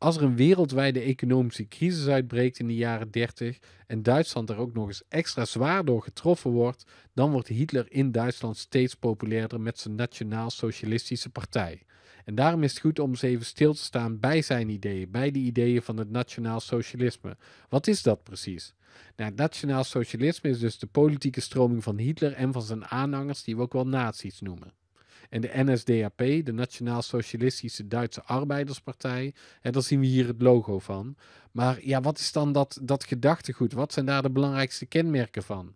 Als er een wereldwijde economische crisis uitbreekt in de jaren 30 en Duitsland er ook nog eens extra zwaar door getroffen wordt, dan wordt Hitler in Duitsland steeds populairder met zijn nationaal-socialistische partij. En daarom is het goed om eens even stil te staan bij zijn ideeën, bij de ideeën van het nationaal socialisme. Wat is dat precies? Nou, het nationaal socialisme is dus de politieke stroming van Hitler en van zijn aanhangers, die we ook wel nazi's noemen en de NSDAP, de Nationaal Socialistische Duitse Arbeiderspartij. En daar zien we hier het logo van. Maar ja, wat is dan dat, dat gedachtegoed? Wat zijn daar de belangrijkste kenmerken van?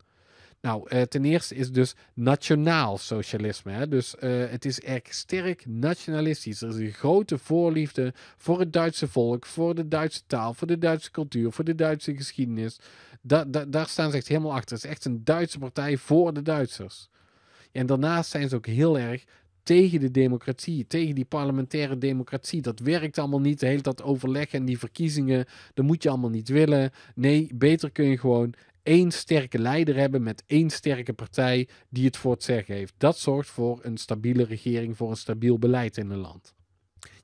Nou, eh, ten eerste is dus nationaal socialisme. Hè? Dus eh, het is erg sterk nationalistisch. Er is een grote voorliefde voor het Duitse volk, voor de Duitse taal, voor de Duitse cultuur, voor de Duitse geschiedenis. Da daar staan ze echt helemaal achter. Het is echt een Duitse partij voor de Duitsers. En daarnaast zijn ze ook heel erg tegen de democratie, tegen die parlementaire democratie. Dat werkt allemaal niet. De hele dat overleg en die verkiezingen, dat moet je allemaal niet willen. Nee, beter kun je gewoon één sterke leider hebben met één sterke partij die het voor het zeggen heeft. Dat zorgt voor een stabiele regering, voor een stabiel beleid in een land.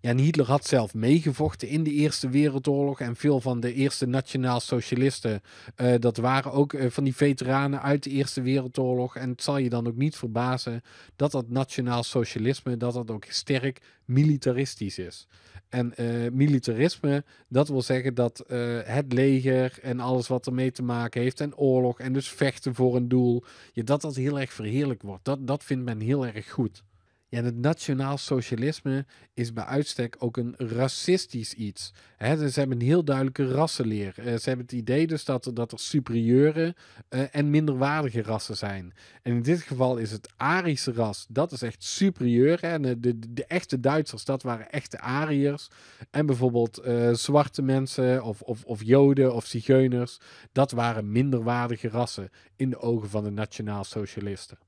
Ja, en Hitler had zelf meegevochten in de Eerste Wereldoorlog. En veel van de eerste nationaal-socialisten, eh, dat waren ook eh, van die veteranen uit de Eerste Wereldoorlog. En het zal je dan ook niet verbazen dat dat nationaal-socialisme, dat dat ook sterk militaristisch is. En eh, militarisme, dat wil zeggen dat het leger en alles wat ermee te maken heeft en oorlog en dus vechten voor een doel, dat dat heel erg verheerlijk wordt. Dat, dat vindt men heel erg goed. Ja, het nationaal socialisme is bij uitstek ook een racistisch iets. ze hebben een heel duidelijke rassenleer. Eh, ze hebben het idee dus dat, dat er superieure eh, en minderwaardige rassen zijn. En in dit geval is het Arische ras, dat is echt superieur. En de, de, echte Duitsers, dat waren echte Ariërs. En bijvoorbeeld eh, zwarte mensen of, of, of Joden of Zigeuners, dat waren minderwaardige rassen in de ogen van de nationaal socialisten.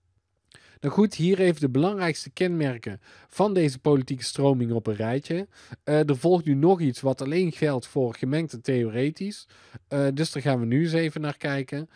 Nou goed, hier even de belangrijkste kenmerken van deze politieke stroming op een rijtje. Eh, er volgt nu nog iets wat alleen geldt voor gemengde theoretisch. Eh, dus daar gaan we nu eens even naar kijken.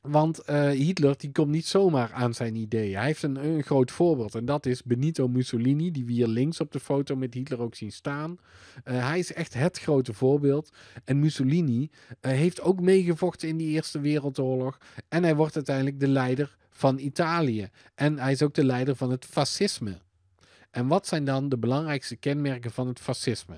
Want eh, Hitler die komt niet zomaar aan zijn ideeën. Hij heeft een, een, groot voorbeeld en dat is Benito Mussolini, die we hier links op de foto met Hitler ook zien staan. hij is echt het grote voorbeeld. En Mussolini heeft ook meegevochten in die Eerste Wereldoorlog en hij wordt uiteindelijk de leider van Italië. En hij is ook de leider van het fascisme. En wat zijn dan de belangrijkste kenmerken van het fascisme?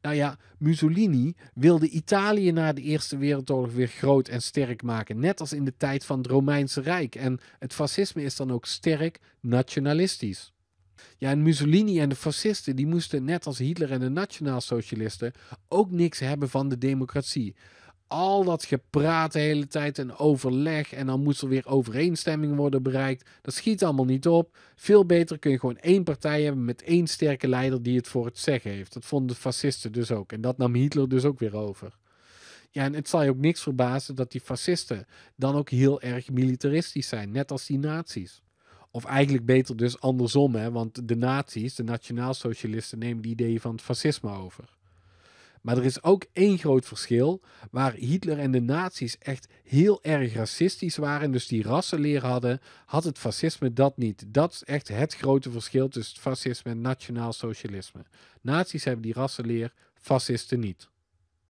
Nou ja, Mussolini wilde Italië na de Eerste Wereldoorlog weer groot en sterk maken. Net als in de tijd van het Romeinse Rijk. En het fascisme is dan ook sterk nationalistisch. Ja, en Mussolini en de fascisten die moesten net als Hitler en de nationaalsocialisten ook niks hebben van de democratie al dat gepraat de hele tijd en overleg en dan moet er weer overeenstemming worden bereikt. Dat schiet allemaal niet op. Veel beter kun je gewoon één partij hebben met één sterke leider die het voor het zeggen heeft. Dat vonden de fascisten dus ook. En dat nam Hitler dus ook weer over. Ja, en het zal je ook niks verbazen dat die fascisten dan ook heel erg militaristisch zijn, net als die nazi's. Of eigenlijk beter dus andersom, hè, want de nazi's, de nationaalsocialisten, nemen die ideeën van het fascisme over. Maar er is ook één groot verschil waar Hitler en de nazi's echt heel erg racistisch waren, dus die rassenleer hadden, had het fascisme dat niet. Dat is echt het grote verschil tussen fascisme en nationaal socialisme. Nazi's hebben die rassenleer, fascisten niet.